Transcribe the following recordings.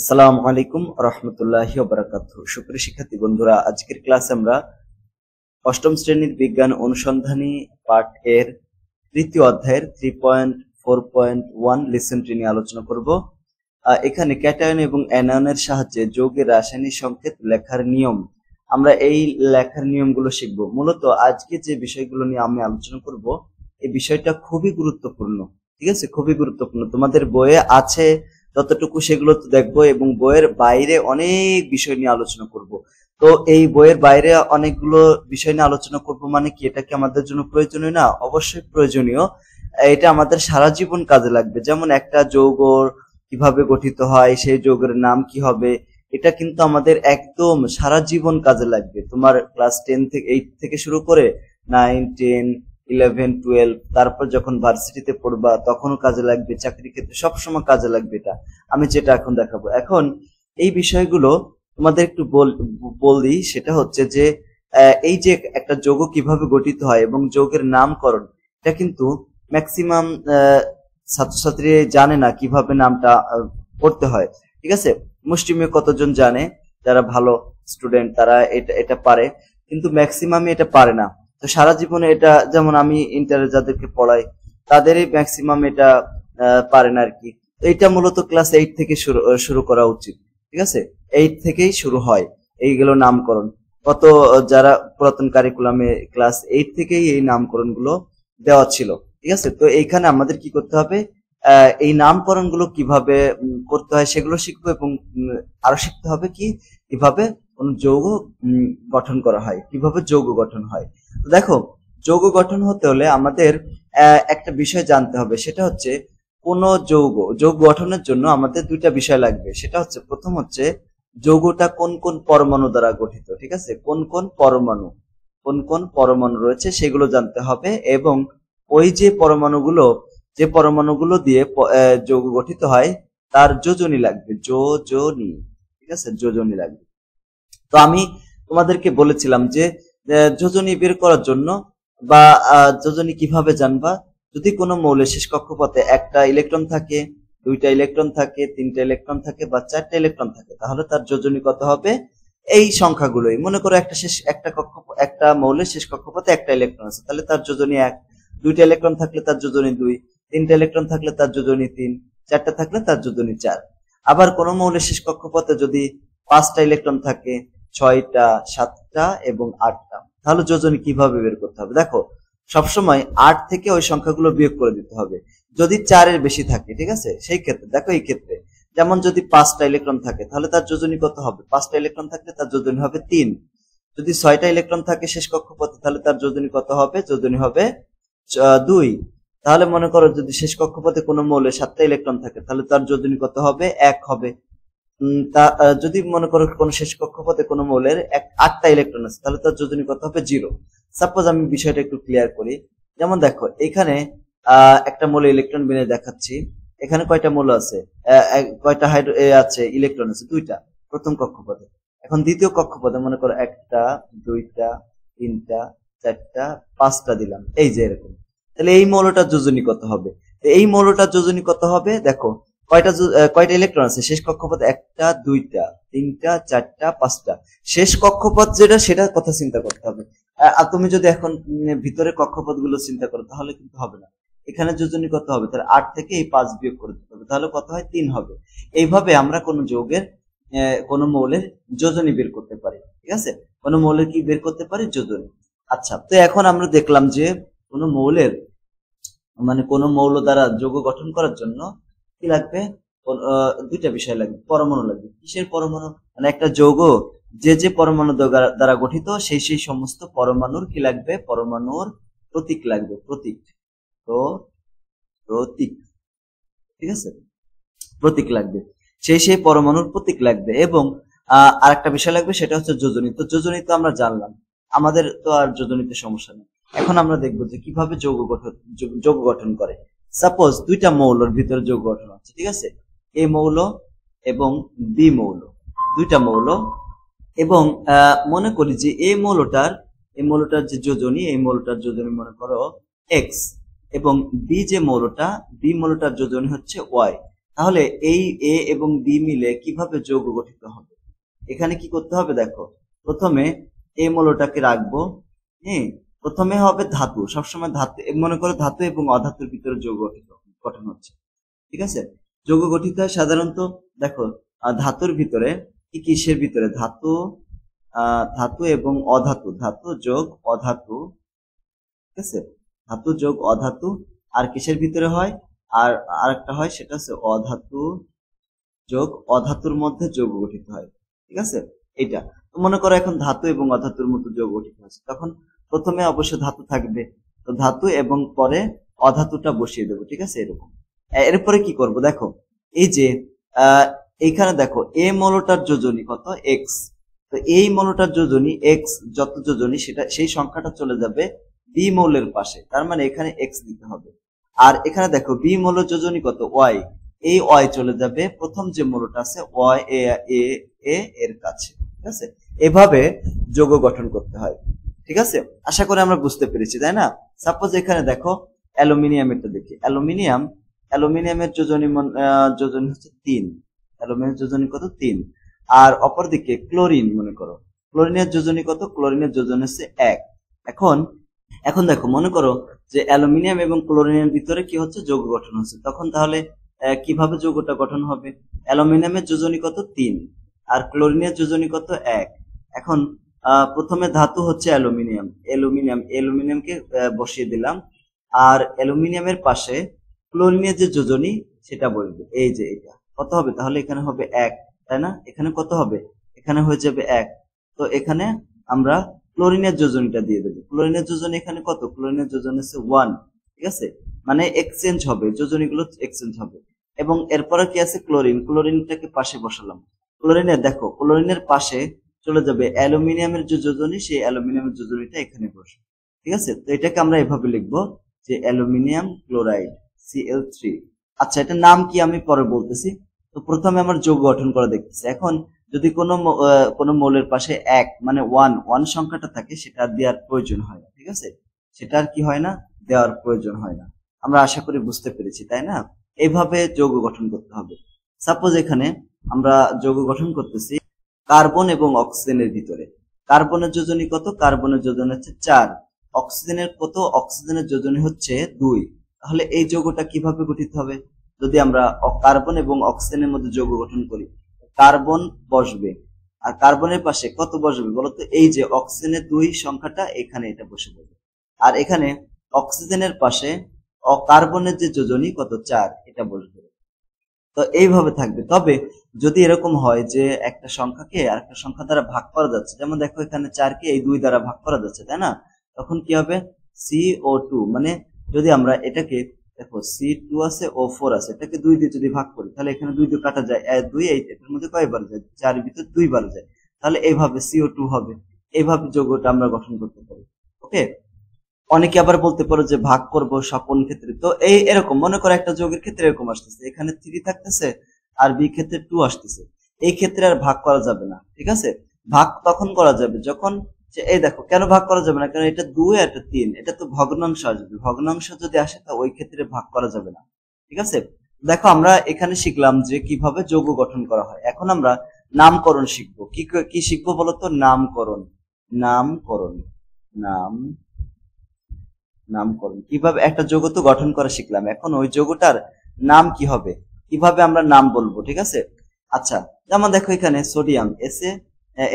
আসসালামু আলাইকুম রহমতুল্লাহ বারাকাত সুপ্রিয় শিক্ষার্থী বন্ধুরা আজকের ক্লাসে আমরা অষ্টম শ্রেণীর বিজ্ঞান অনুসন্ধানী পাঠ এর তৃতীয় অধ্যায়ের three point four point one লেসনটি নিয়ে আলোচনা করব এখানে ক্যাটায়ন এবং অ্যানায়নের সাহায্যে যৌগের রাসায়নিক সংকেত লেখার নিয়ম আমরা এই লেখার নিয়মগুলো শিখব মূলত আজকে যে বিষয়গুলো নিয়ে আমি আলোচনা করব এই বিষয়টা খুবই গুরুত্বপূর্ণ ঠিক আছে খুবই গুরুত্বপূর্ণ তোমাদের বইয়ে আছে ততটুকু সেগুলো তো দেখবো এবং বইয়ের বাইরে অনেক বিষয় নিয়ে আলোচনা করব তো এই বইয়ের বাইরে অনেকগুলো বিষয় নিয়ে আলোচনা করব মানে কি এটা কি আমাদের জন্য প্রয়োজনীয় না অবশ্যই প্রয়োজনীয় এটা আমাদের সারা জীবন কাজে লাগবে যেমন একটা যৌগর কিভাবে গঠিত হয় সেই যৌগের নাম কি হবে এটা কিন্তু আমাদের একদম সারা জীবন কাজে লাগবে তোমার ক্লাস টেন থেকে এইট থেকে শুরু করে নাইন টেন ইলেভেন টুয়েলভ তারপর যখন ভার্সিটিতে পড়বা তখনও কাজে লাগবে চাকরি ক্ষেত্রে সবসময় কাজে লাগবে এটা আমি যেটা এখন দেখাবো এখন এই বিষয়গুলো তোমাদের একটু বলি সেটা হচ্ছে যে এই যে একটা যোগ কিভাবে গঠিত হয় এবং যোগের নামকরণ এটা কিন্তু ম্যাক্সিমাম ছাত্রছাত্রী জানে না কিভাবে নামটা পড়তে হয় ঠিক আছে মুষ্টিমেয় কতজন জানে যারা ভালো স্টুডেন্ট তারা এটা এটা পারে কিন্তু ম্যাক্সিমামই এটা পারে না তো সারা জীবনে এটা যেমন আমি ইন্টারে যাদেরকে পড়াই তাদেরই ম্যাক্সিমাম এটা পারেন আর কি এটা মূলত ক্লাস এইট থেকে শুরু শুরু করা উচিত ঠিক আছে এইট থেকেই শুরু হয় এইগুলো নামকরণ কত যারা পুরাতন কারিকুলামে ক্লাস এইট থেকেই এই নামকরণ গুলো দেওয়া ছিল ঠিক আছে তো এইখানে আমাদের কি করতে হবে এই নামকরণ গুলো কিভাবে করতে হয় সেগুলো শিখবো এবং আরো শিখতে হবে কি কিভাবে কোন যৌগ গঠন করা হয় কিভাবে যৌগ গঠন হয় দেখো যৌগ গঠন হতে হলে আমাদের একটা বিষয় জানতে হবে সেটা হচ্ছে কোন যৌগ যৌগ গঠনের জন্য আমাদের দুইটা বিষয় লাগবে সেটা হচ্ছে প্রথম হচ্ছে যৌগটা কোন কোন পরমাণু দ্বারা গঠিত ঠিক আছে কোন কোন পরমাণু কোন কোন পরমাণু রয়েছে সেগুলো জানতে হবে এবং ওই যে পরমাণুগুলো যে পরমাণুগুলো দিয়ে যৌগ গঠিত হয় তার যোজনী লাগবে যোজনী ঠিক আছে যোজনী লাগবে তো আমি তোমাদেরকে বলেছিলাম যে যোজনী বের করার জন্য বা যোজনী কিভাবে জানবা যদি কোনো মৌলের শেষ কক্ষপথে একটা ইলেকট্রন থাকে দুইটা ইলেকট্রন থাকে তিনটা ইলেকট্রন থাকে বা চারটা ইলেকট্রন থাকে তাহলে তার যোজনী কত হবে এই সংখ্যাগুলোই মনে করো একটা শেষ একটা কক্ষ একটা মৌলের শেষ কক্ষপথে একটা ইলেকট্রন আছে তাহলে তার যোজনী এক দুইটা ইলেকট্রন থাকলে তার যোজনী দুই তিনটা ইলেকট্রন থাকলে তার যোজনী তিন চারটা থাকলে তার যোজনী চার আবার কোনো মৌলের শেষ কক্ষপথে যদি পাঁচটা ইলেকট্রন থাকে ছয়টা সাতটা এবং আটটা তাহলে যোজন কিভাবে বের করতে হবে দেখো সবসময় আট থেকে ওই সংখ্যাগুলো বিয়োগ করে দিতে হবে যদি চারের বেশি থাকে ঠিক আছে সেই ক্ষেত্রে দেখো এই ক্ষেত্রে যেমন যদি পাঁচটা ইলেকট্রন থাকে তাহলে তার যোজনী কত হবে পাঁচটা ইলেকট্রন থাকলে তার যোজনী হবে তিন যদি ছয়টা ইলেকট্রন থাকে শেষ কক্ষপথে তাহলে তার যোজনী কত হবে যোজনী হবে দুই তাহলে মনে করো যদি শেষ কক্ষপথে কোনো মৌলে সাতটা ইলেকট্রন থাকে তাহলে তার যোজনী কত হবে এক হবে তা যদি মনে করো কোন শেষ কক্ষপথে কোন মৌলের এক আটটা ইলেকট্রন আছে তাহলে তার যোজনী কত হবে জিরো সাপোজ আমি বিষয়টা একটু ক্লিয়ার করি যেমন দেখো এখানে একটা মৌলে ইলেকট্রন বিনে দেখাচ্ছি এখানে কয়টা মৌল আছে কয়টা হাইড্রো আছে ইলেকট্রন আছে দুইটা প্রথম কক্ষপথে এখন দ্বিতীয় কক্ষপথে মনে করো একটা দুইটা তিনটা চারটা পাঁচটা দিলাম এই যে এরকম তাহলে এই মৌলটার যোজনী কত হবে এই মৌলটার যোজনী কত হবে দেখো কয়টা কয়টা ইলেকট্রন আছে শেষ কক্ষপথ একটা দুইটা তিনটা চারটা পাঁচটা শেষ কক্ষপথ যেটা সেটা কথা চিন্তা করতে হবে আর তুমি যদি এখন মানে, ভিতরে কক্ষপথ গুলো চিন্তা করো তাহলে কিন্তু হবে না এখানে যোজনী কত হবে তাহলে আট থেকে এই পাঁচ বিয়োগ করে দিতে হবে তাহলে কত হয় তিন হবে এইভাবে আমরা কোনো যোগের কোনো মৌলের যোজনী বের করতে পারি ঠিক আছে কোনো মৌলের কি বের করতে পারি যোজনী আচ্ছা তো এখন আমরা দেখলাম যে কোনো মৌলের মানে কোন মৌল দ্বারা যোগ গঠন করার জন্য কি লাগবে দুইটা বিষয় লাগবে পরমাণু লাগবে কিসের পরমাণু মানে একটা যৌগ যে যে পরমাণু দ্বারা গঠিত সেই সেই সমস্ত পরমাণুর কি লাগবে পরমাণুর প্রতীক লাগবে প্রতীক তো প্রতীক ঠিক আছে প্রতীক লাগবে সেই সেই পরমাণুর প্রতীক লাগবে এবং আর একটা বিষয় লাগবে সেটা হচ্ছে যোজনী তো যোজনী তো আমরা জানলাম আমাদের তো আর যোজনীতে সমস্যা নেই এখন আমরা দেখবো যে কিভাবে যৌগ গঠন যৌগ গঠন করে সাপোজ দুইটা মৌলর ভিতরে যোগ গঠন হচ্ছে ঠিক আছে এ মৌল এবং বি মৌল দুইটা মৌল এবং মনে করি যে এ মৌলটার এই মৌলটার যে যোজনী এই মৌলটার যোজনী মনে করো এক্স এবং বি যে মৌলটা বি মৌলটার যোজনী হচ্ছে ওয়াই তাহলে এই এ এবং বি মিলে কিভাবে যৌগ গঠিত হবে এখানে কি করতে হবে দেখো প্রথমে এ মৌলটাকে রাখবো হ্যাঁ প্রথমে হবে ধাতু সবসময় ধাতু মনে করো ধাতু এবং অধাতুর ভিতরে যৌগ গঠিত গঠন হচ্ছে ঠিক আছে যোগ গঠিত হয় সাধারণত দেখো ধাতুর ভিতরে কি কিসের ভিতরে ধাতু ধাতু এবং অধাতু ধাতু যোগ অধাতু ঠিক আছে ধাতু যোগ অধাতু আর কিসের ভিতরে হয় আর আরেকটা হয় সেটা হচ্ছে অধাতু যোগ অধাতুর মধ্যে যৌগ গঠিত হয় ঠিক আছে এটা মনে করো এখন ধাতু এবং অধাতুর মতো যোগ গঠিত হয়েছে তখন প্রথমে অবশ্য ধাতু থাকবে তো ধাতু এবং পরে অধাতুটা বসিয়ে দেবো ঠিক আছে এরকম এরপরে কি করব দেখো এই যে এখানে দেখো এ মলটার যোজনী কত এক্স তো এই মলটার যোজনী এক্স যত যোজনী সেটা সেই সংখ্যাটা চলে যাবে বি মৌলের পাশে তার মানে এখানে এক্স দিতে হবে আর এখানে দেখো বি মৌল যোজনী কত ওয়াই এই ওয়াই চলে যাবে প্রথম যে মৌলটা আছে ওয়াই এ এ এর কাছে ঠিক আছে এভাবে যোগ গঠন করতে হয় ঠিক আছে আশা করে আমরা বুঝতে পেরেছি তাই না সাপোজ এখানে দেখো অ্যালুমিনিয়ামেরটা দেখি অ্যালুমিনিয়াম অ্যালুমিনিয়ামের যোজনী যোজনী হচ্ছে তিন অ্যালুমিনিয়াম যোজনী কত তিন আর অপরদিকে ক্লোরিন মনে করো ক্লোরিনের যোজনী কত ক্লোরিনের যোজনী হচ্ছে এক এখন এখন দেখো মনে করো যে অ্যালুমিনিয়াম এবং ক্লোরিনের ভিতরে কি হচ্ছে যৌগ গঠন হচ্ছে তখন তাহলে কিভাবে যৌগটা গঠন হবে অ্যালুমিনিয়ামের যোজনী কত তিন আর ক্লোরিনের যোজনী কত এক এখন প্রথমে ধাতু হচ্ছে অ্যালুমিনিয়াম অ্যালুমিনিয়াম অ্যালুমিনিয়ামকে বসিয়ে দিলাম আর অ্যালুমিনিয়ামের পাশে ক্লোরিনের যে যোজনী সেটা বলবে এই যে এটা কত হবে তাহলে এখানে হবে এক তাই না এখানে কত হবে এখানে হয়ে যাবে এক তো এখানে আমরা ক্লোরিনের যোজনীটা দিয়ে দেবো ক্লোরিনের যোজনী এখানে কত ক্লোরিনের যোজনী হচ্ছে ওয়ান ঠিক আছে মানে এক্সচেঞ্জ হবে যোজনীগুলো এক্সচেঞ্জ হবে এবং এরপরে কি আছে ক্লোরিন ক্লোরিনটাকে পাশে বসালাম ক্লোরিনের দেখো ক্লোরিনের পাশে চলে যাবে অ্যালুমিনিয়ামের যে যোজনী সেই অ্যালুমিনিয়ামের যোজনীটা এখানে বসে ঠিক আছে তো এটাকে আমরা এভাবে লিখব যে অ্যালুমিনিয়াম ক্লোরাইড সিএল থ্রি আচ্ছা এটার নাম কি আমি পরে বলতেছি তো প্রথমে আমার যোগ গঠন করা দেখতেছি এখন যদি কোনো কোনো মৌলের পাশে এক মানে ওয়ান ওয়ান সংখ্যাটা থাকে সেটা দেওয়ার প্রয়োজন হয় ঠিক আছে সেটার কি হয় না দেওয়ার প্রয়োজন হয় না আমরা আশা করি বুঝতে পেরেছি তাই না এইভাবে যোগ গঠন করতে হবে সাপোজ এখানে আমরা যোগ গঠন করতেছি কার্বন এবং অক্সিজেনের ভিতরে কার্বনের যোজনী কত কার্বনের যোজনী হচ্ছে চার অক্সিজেনের কত অক্সিজেনের যোজনী হচ্ছে দুই তাহলে এই যোগটা কিভাবে গঠিত হবে যদি আমরা কার্বন এবং অক্সিজেনের মধ্যে যোগ গঠন করি কার্বন বসবে আর কার্বনের পাশে কত বসবে বলতো এই যে অক্সিজেনের দুই সংখ্যাটা এখানে এটা বসে যাবে আর এখানে অক্সিজেনের পাশে অকার্বনের যে যোজনী কত চার এটা বসবে তো এইভাবে থাকবে তবে যদি এরকম হয় যে একটা সংখ্যাকে আর একটা সংখ্যা দ্বারা ভাগ করা যাচ্ছে যেমন দেখো এখানে চারকে এই দুই দ্বারা ভাগ করা যাচ্ছে তাই না তখন কি হবে সি ও টু মানে যদি আমরা এটাকে দেখো সি টু আছে ও ফোর আছে এটাকে দুই দিয়ে যদি ভাগ করি তাহলে এখানে দুই দিয়ে কাটা যায় দুই এই এটার মধ্যে কয়বার যায় চার ভিতর দুইবার যায় তাহলে এইভাবে সিও টু হবে এইভাবে যোগটা আমরা গঠন করতে পারি ওকে অনেকে আবার বলতে পারো যে ভাগ করব সকল ক্ষেত্রে তো এই এরকম মনে করো একটা যোগের ক্ষেত্রে এরকম আসতেছে এখানে থ্রি থাকতেছে আর বি ক্ষেত্রে টু আসতেছে এই ক্ষেত্রে আর ভাগ করা যাবে না ঠিক আছে ভাগ তখন করা যাবে যখন এই দেখো কেন ভাগ করা যাবে না কারণ এটা দুই আর এটা তিন এটা তো ভগ্নাংশ আসবে ভগ্নাংশ যদি আসে তা ওই ক্ষেত্রে ভাগ করা যাবে না ঠিক আছে দেখো আমরা এখানে শিখলাম যে কিভাবে যোগ গঠন করা হয় এখন আমরা নামকরণ শিখবো কি কি শিখবো বলতো নামকরণ নামকরণ নাম নামকরণ কিভাবে একটা তো গঠন করা শিখলাম এখন ওই যোগটার নাম কি হবে কিভাবে আমরা নাম বলবো ঠিক আছে আচ্ছা যেমন দেখো এখানে সোডিয়াম এস এ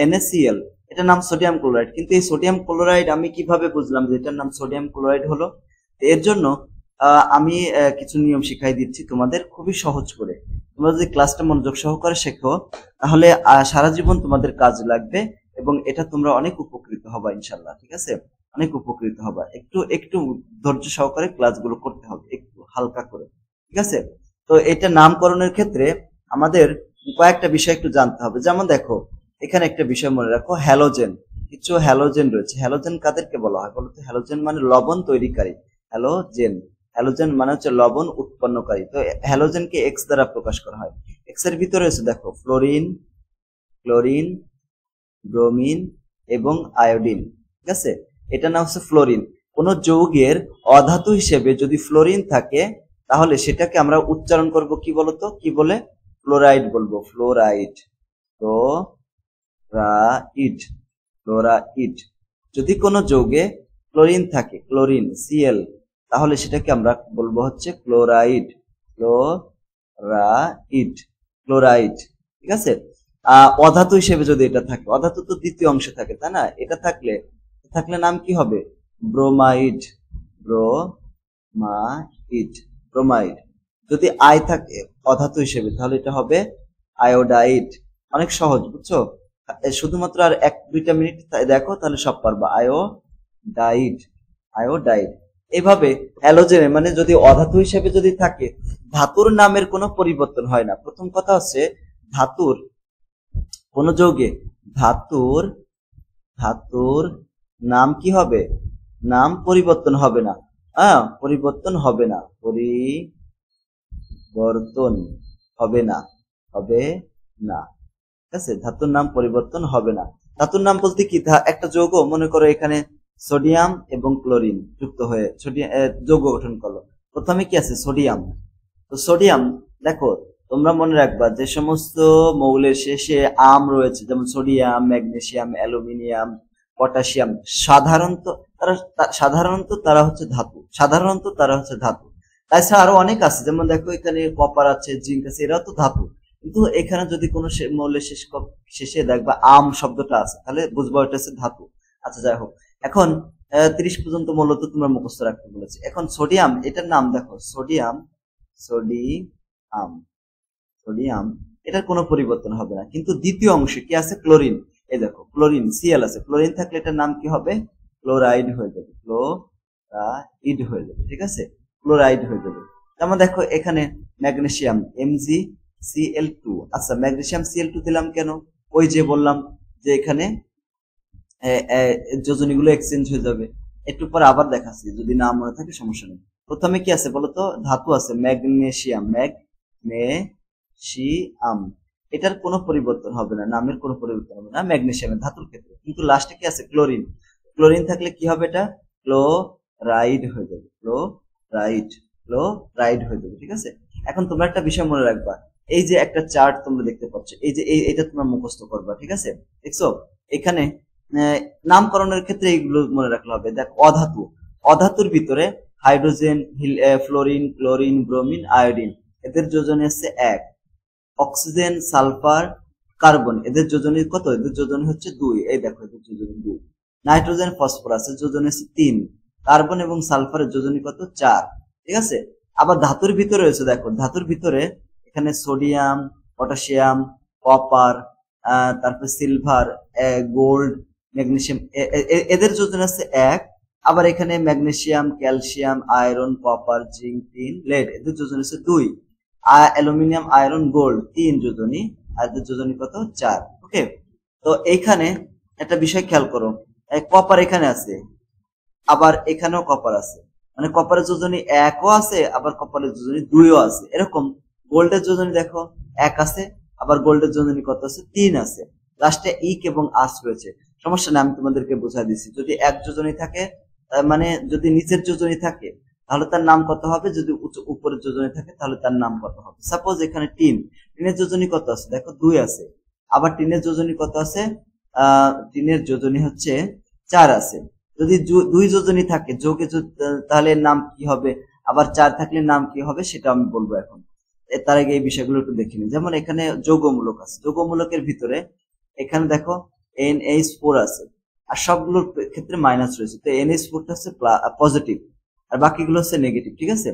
এনএসিএল এটা নাম সোডিয়াম ক্লোরাইড কিন্তু এই সোডিয়াম ক্লোরাইড আমি কিভাবে বুঝলাম যে এটার নাম সোডিয়াম ক্লোরাইড হলো এর জন্য আমি কিছু নিয়ম শিখাই দিচ্ছি তোমাদের খুবই সহজ করে তোমরা যদি ক্লাসটা মনোযোগ সহকারে শেখো তাহলে সারা জীবন তোমাদের কাজ লাগবে এবং এটা তোমরা অনেক উপকৃত হবা ইনশাল্লাহ ঠিক আছে অনেক উপকৃত হবে একটু একটু ধৈর্য সহকারে ক্লাসগুলো করতে হবে একটু হালকা করে ঠিক আছে তো এটা নামকরণের ক্ষেত্রে আমাদের কয়েকটা বিষয় একটু জানতে হবে যেমন দেখো এখানে একটা বিষয় মনে রাখো হ্যালোজেন কিছু হ্যালোজেন রয়েছে হ্যালোজেন কাদেরকে বলা হয় বলতো হ্যালোজেন মানে লবণ তৈরিকারী হ্যালোজেন হ্যালোজেন মানে হচ্ছে লবণ উৎপন্নকারী তো হ্যালোজেনকে এক্স দ্বারা প্রকাশ করা হয় এক্স এর ভিতরে রয়েছে দেখো ফ্লোরিন ক্লোরিন ব্রোমিন এবং আয়োডিন ঠিক আছে এটা নাম হচ্ছে ফ্লোরিন কোনো যৌগের অধাতু হিসেবে যদি ফ্লোরিন থাকে তাহলে সেটাকে আমরা উচ্চারণ করব কি বলতো কি বলে ফ্লোরাইড বলবো ফ্লোরাইড ফ্লোরাইড ফ্লোরাইড যদি কোনো যৌগে ক্লোরিন থাকে ক্লোরিন সিএল তাহলে সেটাকে আমরা বলবো হচ্ছে ক্লোরাইড ক্লোরাইড ক্লোরাইড ঠিক আছে অধাতু হিসেবে যদি এটা থাকে অধাতু তো দ্বিতীয় অংশে থাকে তাই না এটা থাকলে থাকলে নাম কি হবে ব্রোমাইড ব্রোমাইড ব্রোমাইড যদি আই থাকে অধাতু হিসেবে তাহলে এটা হবে আয়োডাইড অনেক সহজ বুঝছো শুধুমাত্র আর এক দুইটা মিনিট দেখো তাহলে সব পারবা আয়ো ডাইড এভাবে অ্যালোজেনে মানে যদি অধাতু হিসেবে যদি থাকে ধাতুর নামের কোনো পরিবর্তন হয় না প্রথম কথা হচ্ছে ধাতুর কোন যৌগে ধাতুর ধাতুর নাম কি হবে নাম পরিবর্তন হবে না হ্যাঁ পরিবর্তন হবে না পরিবর্তন হবে না হবে না ঠিক আছে ধাতুর নাম পরিবর্তন হবে না ধাতুর নাম বলতে কি একটা যৌগ মনে করো এখানে সোডিয়াম এবং ক্লোরিন যুক্ত হয়ে সোডিয়াম যৌগ গঠন করলো প্রথমে কি আছে সোডিয়াম তো সোডিয়াম দেখো তোমরা মনে রাখবা যে সমস্ত মৌলের শেষে আম রয়েছে যেমন সোডিয়াম ম্যাগনেশিয়াম অ্যালুমিনিয়াম পটাশিয়াম সাধারণত তারা সাধারণত তারা হচ্ছে ধাতু সাধারণত তারা হচ্ছে ধাতু তাছাড়া আরো অনেক আছে যেমন দেখো এখানে কপার আছে জিঙ্ক আছে এরাও তো ধাতু কিন্তু এখানে যদি কোনো মৌলের শেষ শেষে দেখবা আম শব্দটা আছে তাহলে বুঝবা ওটা হচ্ছে ধাতু আচ্ছা যাই হোক এখন ত্রিশ পর্যন্ত মূলত তোমরা মুখস্থ রাখতে বলেছি এখন সোডিয়াম এটার নাম দেখো সোডিয়াম সোডিয়াম সোডিয়াম এটার কোনো পরিবর্তন হবে না কিন্তু দ্বিতীয় অংশে কি আছে ক্লোরিন এই দেখো ক্লোরিন সিএল আছে ক্লোরিন থাকলে এটার নাম কি হবে ক্লোরাইড হয়ে যাবে ক্লোরাইড হয়ে যাবে ঠিক আছে ক্লোরাইড হয়ে যাবে যেমন দেখো এখানে ম্যাগনেশিয়াম এমজি সিএল টু আচ্ছা ম্যাগনেশিয়াম সিএল টু দিলাম কেন ওই যে বললাম যে এখানে যোজনীগুলো এক্সচেঞ্জ হয়ে যাবে একটু পরে আবার দেখাচ্ছি যদি না মনে থাকে সমস্যা নেই প্রথমে কি আছে বলতো ধাতু আছে ম্যাগনেশিয়াম ম্যাগনেশিয়াম এটার কোনো পরিবর্তন হবে না নামের কোনো পরিবর্তন হবে না ম্যাগনেশিয়ামের ধাতুর ক্ষেত্রে কিন্তু লাস্টে কি আছে ক্লোরিন ক্লোরিন থাকলে কি হবে এটা ক্লোরাইড হয়ে যাবে ক্লোরাইড ক্লোরাইড হয়ে যাবে ঠিক আছে এখন তোমরা একটা বিষয় মনে রাখবা এই যে একটা চার্ট তোমরা দেখতে পাচ্ছ এই যে এটা তোমরা মুখস্থ করবা ঠিক আছে দেখছো এখানে নামকরণের ক্ষেত্রে এইগুলো মনে রাখলে হবে দেখ অধাতু অধাতুর ভিতরে hydrogen fluorine chlorine bromine iodine এদের যোজনে হচ্ছে এক অক্সিজেন সালফার কার্বন এদের যোজন কত এদের যোজন হচ্ছে দুই এই দেখো এদের যোজন দুই নাইট্রোজেন ফসফরাস এর যোজন হচ্ছে তিন কার্বন এবং সালফারের যোজন কত চার ঠিক আছে আবার ধাতুর ভিতরে রয়েছে দেখো ধাতুর ভিতরে এখানে সোডিয়াম পটাশিয়াম কপার তারপর সিলভার গোল্ড ম্যাগনেশিয়াম এদের যোজন আছে এক আবার এখানে magnesium calcium iron copper zinc tin lead এদের যোজন আছে দুই অ্যালুমিনিয়াম আয়রন গোল্ড তিন যোজনী আর যোজনী কত চার ওকে তো এইখানে একটা বিষয় খেয়াল করো কপার এখানে আছে আবার এখানেও কপার আছে মানে কপারের যোজনী একও আছে আবার কপারের যোজনী দুইও আছে এরকম গোল্ডের যোজনী দেখো এক আছে আবার গোল্ডের যোজনী কত আছে তিন আছে লাস্টে ইক এবং আস রয়েছে সমস্যা না আমি তোমাদেরকে বোঝা দিচ্ছি যদি এক যোজনী থাকে মানে যদি নিচের যোজনী থাকে তাহলে তার নাম কত হবে যদি উপরের যোজনী থাকে তাহলে তার নাম কত হবে সাপোজ এখানে টিন টিনের যোজনী কত আছে দেখো দুই আছে আবার টিনের যোজনী কত আছে টিনের যোজনী হচ্ছে চার আছে যদি দুই যোজনী থাকে যোগে তাহলে নাম কি হবে আবার চার থাকলে নাম কি হবে সেটা আমি বলবো এখন তার আগে এই বিষয়গুলো একটু দেখে নিই যেমন এখানে যোগমূলক আছে যোগমূলকের ভিতরে এখানে দেখো এন এইচ ফোর আছে আর সবগুলোর ক্ষেত্রে মাইনাস রয়েছে তো এন এইচ ফোরটা হচ্ছে পজিটিভ আর বাকিগুলো হচ্ছে নেগেটিভ ঠিক আছে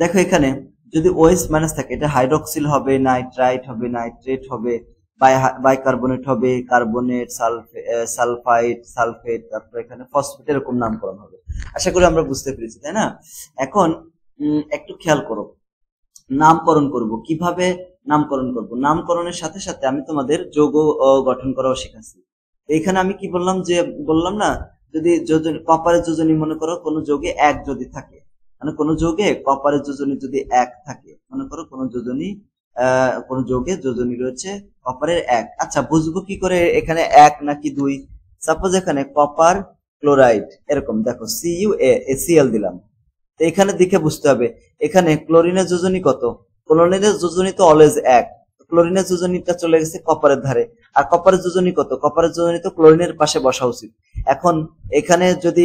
দেখো এখানে যদি ওএস মাইনাস থাকে এটা হাইড্রক্সিল হবে নাইট্রাইট হবে নাইট্রেট হবে বাইকার্বনেট হবে কার্বনেট সালফাইড সালফেট তারপর এখানে ফসফেট এরকম নামকরণ হবে আশা করি আমরা বুঝতে পেরেছি তাই না এখন একটু খেয়াল করো নামকরণ করব কিভাবে নামকরণ করব নামকরণের সাথে সাথে আমি তোমাদের যৌগ গঠন করাও শেখাচ্ছি এখানে আমি কি বললাম যে বললাম না যদি কপারের যোজনী মনে করো কোনো যোগে এক যদি থাকে মানে কোনো যোগে কপারের যোজনী যদি এক থাকে মনে করো কোন যোজনী কোন যোগে যোজনী রয়েছে কপারের এক আচ্ছা বুঝবো কি করে এখানে এক নাকি দুই সাপোজ এখানে কপার ক্লোরাইড এরকম দেখো সিইউ এ এসিএল দিলাম তো এখানে দেখে বুঝতে হবে এখানে ক্লোরিনের যোজনী কত ক্লোরিনের যোজনী তো অলওয়েজ এক ক্লোরিনের যোজনীটা চলে গেছে কপারের ধারে আর কপারের যোজনী কত কপারের যোজনী তো ক্লোরিনের পাশে বসা উচিত এখন এখানে যদি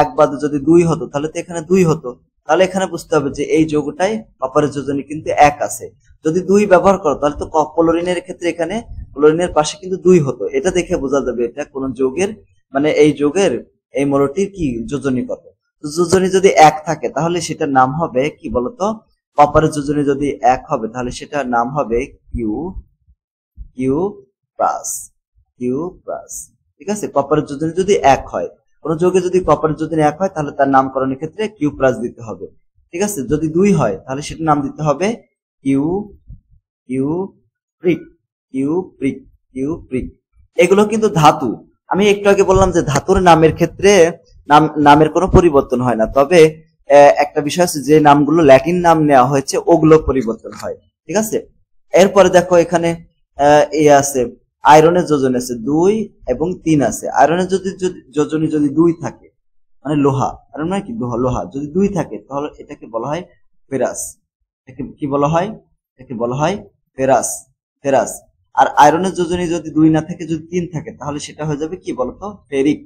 এক বা যদি দুই হতো তাহলে তো এখানে দুই হতো তাহলে এখানে বুঝতে হবে যে এই যৌগটাই কপারের যোজনী কিন্তু এক আছে যদি দুই ব্যবহার করো তাহলে তো ক্লোরিনের ক্ষেত্রে এখানে ক্লোরিনের পাশে কিন্তু দুই হতো এটা দেখে বোঝা যাবে এটা কোন যোগের মানে এই যোগের এই মলটির কি যোজনী কত যোজনী যদি এক থাকে তাহলে সেটার নাম হবে কি বলতো কপারের যোজনী যদি এক হবে তাহলে সেটার নাম হবে Q Q plus Q plus ঠিক আছে কপার যোজনী যদি এক হয় কোন যোগে যদি কপার যোজনী এক হয় তাহলে তার নামকরণের ক্ষেত্রে কিউ প্লাস দিতে হবে ঠিক আছে যদি দুই হয় তাহলে সেটার নাম দিতে হবে Q cupric cupric cupric এগুলো কিন্তু ধাতু আমি একটু আগে বললাম যে ধাতুর নামের ক্ষেত্রে নাম নামের কোনো পরিবর্তন হয় না তবে একটা বিষয় আছে যে নামগুলো ল্যাটিন নাম নেওয়া হয়েছে ওগুলো পরিবর্তন হয় ঠিক আছে এরপরে দেখো এখানে এ আছে আয়রনের যোজন আছে দুই এবং তিন আছে আয়রনের যদি যোজনী যদি দুই থাকে মানে লোহা আয়রন মানে কি লোহা যদি দুই থাকে তাহলে এটাকে বলা হয় ফেরাস এটাকে কি বলা হয় এটাকে বলা হয় ফেরাস ফেরাস আর আয়রনের যোজনে যদি দুই না থাকে যদি তিন থাকে তাহলে সেটা হয়ে যাবে কি বলতো ফেরিক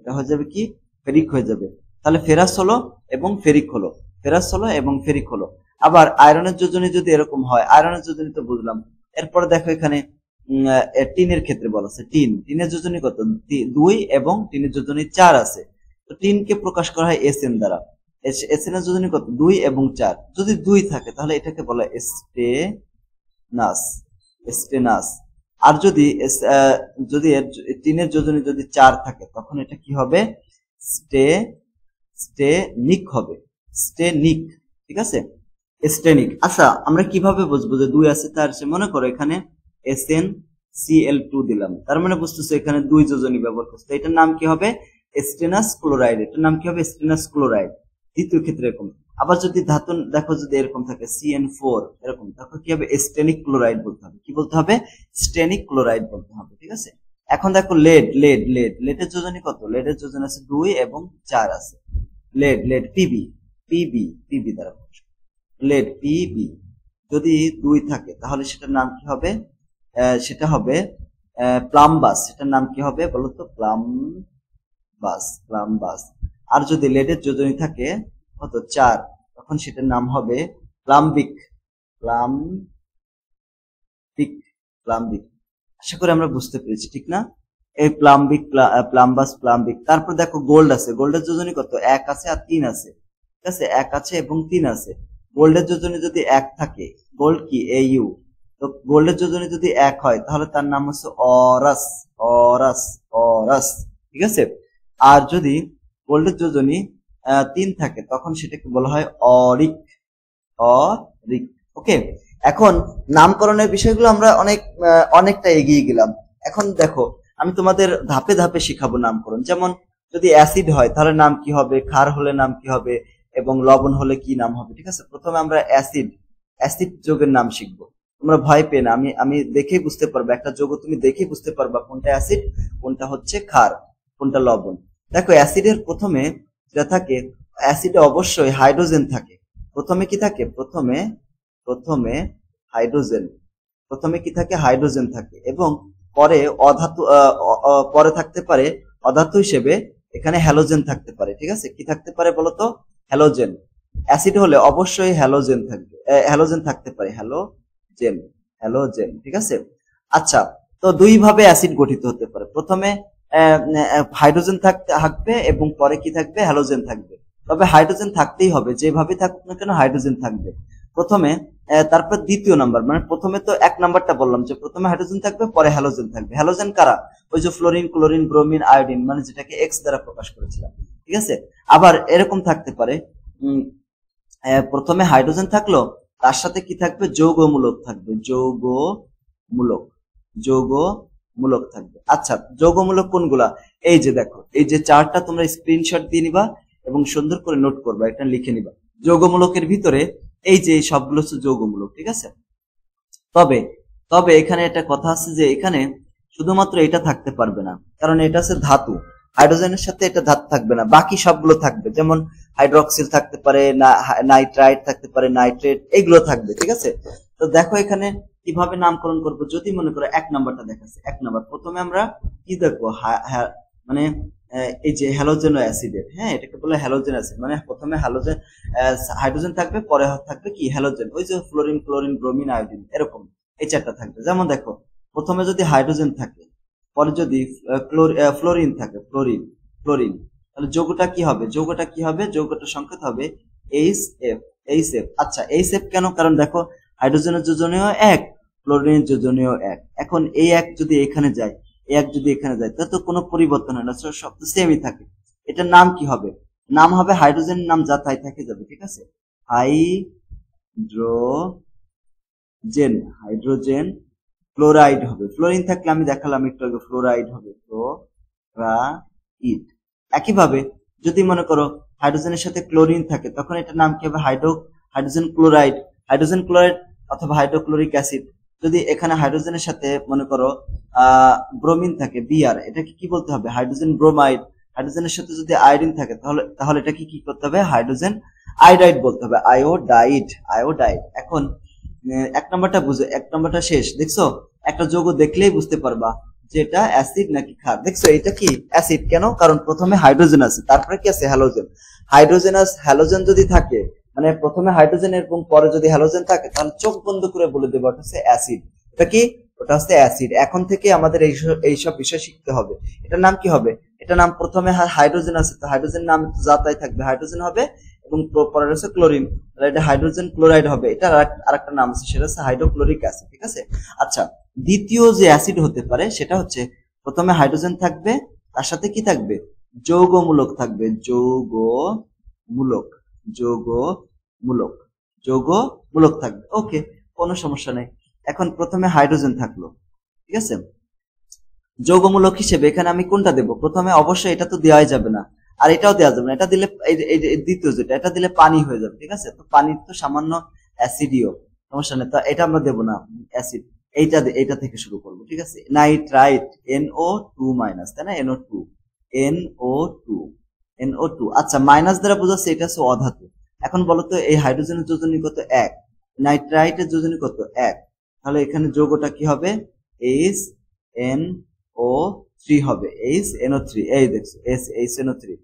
এটা হয়ে যাবে কি ফেরিক হয়ে যাবে তাহলে ফেরাস হলো এবং ফেরিক হলো ফেরাস হলো এবং ফেরিক হলো আবার আয়রনের যোজনী যদি এরকম হয় আয়রনের যোজনী তো বুঝলাম এরপরে দেখো এখানে টিনের ক্ষেত্রে বলা আছে টিন টিনের যোজনী কত দুই এবং টিনের যোজনী চার আছে তো টিনকে প্রকাশ করা হয় এস এন দ্বারা এস এন এর যোজনী কত দুই এবং চার যদি দুই থাকে তাহলে এটাকে বলা স্টেনাস স্টেনাস আর যদি যদি টিনের যোজনী যদি চার থাকে তখন এটা কি হবে স্টে স্টেনিক হবে স্টেনিক ঠিক আছে স্টেনিক আচ্ছা আমরা কিভাবে বুঝবো যে দুই আছে তার সে মনে করো এখানে এস এন এল টু দিলাম তার মানে বুঝতেছে এখানে দুই যোজনী ব্যবহার করছে এটার নাম কি হবে স্টেনাস ক্লোরাইড এটার নাম কি হবে স্টেনাস ক্লোরাইড দ্বিতীয় ক্ষেত্রে এরকম আবার যদি ধাতু দেখো যদি এরকম থাকে সি এন ফোর এরকম তখন কি হবে স্টেনিক ক্লোরাইড বলতে হবে কি বলতে হবে স্টেনিক ক্লোরাইড বলতে হবে ঠিক আছে এখন দেখো লেড লেড লেড লেটের যোজনী কত লেডের যোজন আছে দুই এবং চার আছে lead lead PB PB PB দ্বারা লেড পিবি যদি দুই থাকে তাহলে সেটার নাম কি হবে সেটা হবে প্লাম্বাস সেটার নাম কি হবে বলতো প্লাম্বাস প্লাম্বাস আর যদি লেডের যোজনী থাকে কত চার তখন সেটার নাম হবে প্লাম্বিক প্লাম্বিক প্লাম্বিক আশা করি আমরা বুঝতে পেরেছি ঠিক না এই প্লাম্বিক প্লাম্বাস প্লাম্বিক তারপর দেখো গোল্ড আছে গোল্ডের যোজনী কত এক আছে আর তিন আছে ঠিক আছে এক আছে এবং তিন আছে গোল্ডের যোজনী যদি এক থাকে গোল্ড কি এ ইউ তো গোল্ডের যোজনী যদি এক হয় তাহলে তার নাম হচ্ছে অরাস অরাস অরাস ঠিক আছে আর যদি গোল্ডের যোজনী তিন থাকে তখন সেটাকে বলা হয় অরিক অরিক ওকে এখন নামকরণের বিষয়গুলো আমরা অনেক অনেকটা এগিয়ে গেলাম এখন দেখো আমি তোমাদের ধাপে ধাপে শিখাবো নামকরণ যেমন যদি অ্যাসিড হয় তাহলে নাম কি হবে খার হলে নাম কি হবে এবং লবণ হলে কি নাম হবে ঠিক আছে প্রথমে আমরা অ্যাসিড অ্যাসিড যোগের নাম শিখবো তোমরা ভয় পেয়ে না আমি আমি দেখেই বুঝতে পারবো একটা যোগ তুমি দেখেই বুঝতে পারবা কোনটা অ্যাসিড কোনটা হচ্ছে খার কোনটা লবণ দেখো অ্যাসিডের প্রথমে যেটা থাকে অ্যাসিডে অবশ্যই হাইড্রোজেন থাকে প্রথমে কি থাকে প্রথমে প্রথমে হাইড্রোজেন প্রথমে কি থাকে হাইড্রোজেন থাকে এবং পরে অধাতু পরে থাকতে পারে অধাতু হিসেবে এখানে হ্যালোজেন থাকতে পারে ঠিক আছে কি থাকতে পারে বলতো হ্যালোজেন অ্যাসিড হলে অবশ্যই হ্যালোজেন থাকবে হ্যালোজেন থাকতে পারে হ্যালোজেন হ্যালোজেন ঠিক আছে আচ্ছা তো দুই ভাবে অ্যাসিড গঠিত হতে পারে প্রথমে হাইড্রোজেন থাকতে থাকবে এবং পরে কি থাকবে হ্যালোজেন থাকবে তবে হাইড্রোজেন থাকতেই হবে যেভাবে থাকুক না কেন হাইড্রোজেন থাকবে প্রথমে তারপর দ্বিতীয় নাম্বার মানে প্রথমে তো এক নাম্বারটা বললাম যে প্রথমে হাইড্রোজেন থাকবে পরে হ্যালোজেন থাকবে হ্যালোজেন কারা ওই যে ফ্লোরিন ক্লোরিন ব্রোমিন আয়োডিন মানে যেটাকে এক্স দ্বারা প্রকাশ করেছিলাম ঠিক আছে আবার এরকম থাকতে পারে প্রথমে হাইড্রোজেন থাকলো তার সাথে কি থাকবে মূলক থাকবে মূলক যৌগ মূলক থাকবে আচ্ছা মূলক কোনগুলা এই যে দেখো এই যে চারটা তোমরা স্ক্রিনশট দিয়ে নিবা এবং সুন্দর করে নোট করবা এটা লিখে নিবা মূলকের ভিতরে এই যে সবগুলো হচ্ছে যৌগমূলক ঠিক আছে তবে তবে এখানে একটা কথা আছে যে এখানে শুধুমাত্র এটা থাকতে পারবে না কারণ এটা হচ্ছে ধাতু হাইড্রোজেনের সাথে এটা ধাতু থাকবে না বাকি সবগুলো থাকবে যেমন হাইড্রোক্সিল থাকতে পারে নাইট্রাইট থাকতে পারে নাইট্রেট এগুলো থাকবে ঠিক আছে তো দেখো এখানে কিভাবে নামকরণ করব যদি মনে করো এক নাম্বারটা দেখাচ্ছে এক নাম্বার প্রথমে আমরা কি দেখবো মানে এই যে হ্যালোজেন অ্যাসিডের হ্যাঁ এটাকে বলে হ্যালোজেন অ্যাসিড মানে প্রথমে হ্যালোজেন হাইড্রোজেন থাকবে পরে থাকবে কি হ্যালোজেন ওই যে ফ্লোরিন ক্লোরিন ব্রোমিন আয়োডিন এরকম এই চারটা থাকবে যেমন দেখো প্রথমে যদি হাইড্রোজেন থাকে পরে যদি ফ্লোরিন থাকে ফ্লোরিন ফ্লোরিন তাহলে যৌগটা কি হবে যৌগটা কি হবে যৌগটা সংকেত হবে এইচ এফ এইচ এফ আচ্ছা এইচ এফ কেন কারণ দেখো হাইড্রোজেনের যোজনীয় এক ফ্লোরিনের যোজনীয় এক এখন এই এক যদি এখানে যায় এক যদি এখানে যায় তাহলে তো কোনো পরিবর্তন হয় না সব শব্দ সেমই থাকে এটার নাম কি হবে নাম হবে হাইড্রোজেন নাম যা তাই থাকে যাবে ঠিক আছে হাইড্রোজেন হাইড্রোজেন ফ্লোরাইড হবে ফ্লোরিন থাকলে আমি দেখালাম একটু আগে ফ্লোরাইড হবে ফ্লোরাইড একইভাবে যদি মনে করো হাইড্রোজেনের সাথে ক্লোরিন থাকে তখন এটার নাম কি হবে hydro hydrogen chloride hydrogen chloride অথবা হাইড্রোক্লোরিক অ্যাসিড যদি এখানে হাইড্রোজেনের সাথে মনে করো ব্রোমিন থাকে বিআর এটাকে কি বলতে হবে হাইড্রোজেন ব্রোমাইড হাইড্রোজেনের সাথে যদি আয়োডিন থাকে তাহলে তাহলে এটাকে কি করতে হবে হাইড্রোজেন আয়োডাইড বলতে হবে আয়োডাইড আয়োডাইড এখন এক নম্বরটা বুঝো এক নম্বরটা শেষ দেখছো একটা যৌগ দেখলেই বুঝতে পারবা যে এটা অ্যাসিড নাকি ক্ষার দেখছো এটা কি অ্যাসিড কেন কারণ প্রথমে হাইড্রোজেন আছে তারপরে কি আছে হ্যালোজেন হাইড্রোজেনাস হ্যালোজেন যদি থাকে মানে প্রথমে হাইড্রোজেন এবং পরে যদি হ্যালোজেন থাকে তাহলে চোখ বন্ধ করে বলে দেবো ওটা হচ্ছে অ্যাসিড এটা কি ওটা হচ্ছে অ্যাসিড এখন থেকে আমাদের এইসব বিষয় শিখতে হবে এটার নাম কি হবে এটা নাম প্রথমে হাইড্রোজেন আছে তো হাইড্রোজেন নাম যাতাই থাকবে হাইড্রোজেন হবে এবং পরে হচ্ছে ক্লোরিন তাহলে এটা হাইড্রোজেন ক্লোরাইড হবে এটা আরেকটা নাম আছে সেটা হচ্ছে হাইড্রোক্লোরিক অ্যাসিড ঠিক আছে আচ্ছা দ্বিতীয় যে অ্যাসিড হতে পারে সেটা হচ্ছে প্রথমে হাইড্রোজেন থাকবে তার সাথে কি থাকবে যৌগমূলক থাকবে যৌগমূলক যোগমূলক যোগমূলক থাকবে ওকে কোনো সমস্যা নেই এখন প্রথমে হাইড্রোজেন থাকলো ঠিক আছে যোগমূলক হিসেবে এখানে আমি কোনটা দেব প্রথমে অবশ্যই এটা তো দেওয়াই যাবে না আর এটাও দেওয়া যাবে না এটা দিলে দ্বিতীয় যেটা এটা দিলে পানি হয়ে যাবে ঠিক আছে তো পানির তো সামান্য অ্যাসিডিও সমস্যা নেই তো এটা আমরা দেব না অ্যাসিড এইটা এইটা থেকে শুরু করবো ঠিক আছে নাইট্রাইট এনও টু মাইনাস তাই না NO two NO two NO2 আচ্ছা মাইনাস দ্বারা বোঝাচ্ছে এটা হচ্ছে অধাতু এখন বলতো এই হাইড্রোজেনের যোজনী কত এক নাইট্রাইটের যোজনী কত এক তাহলে এখানে যোগটা কি হবে এইচ এন ও থ্রি হবে এইচ এনও থ্রি এই দেখছো এস এইচ এনও থ্রি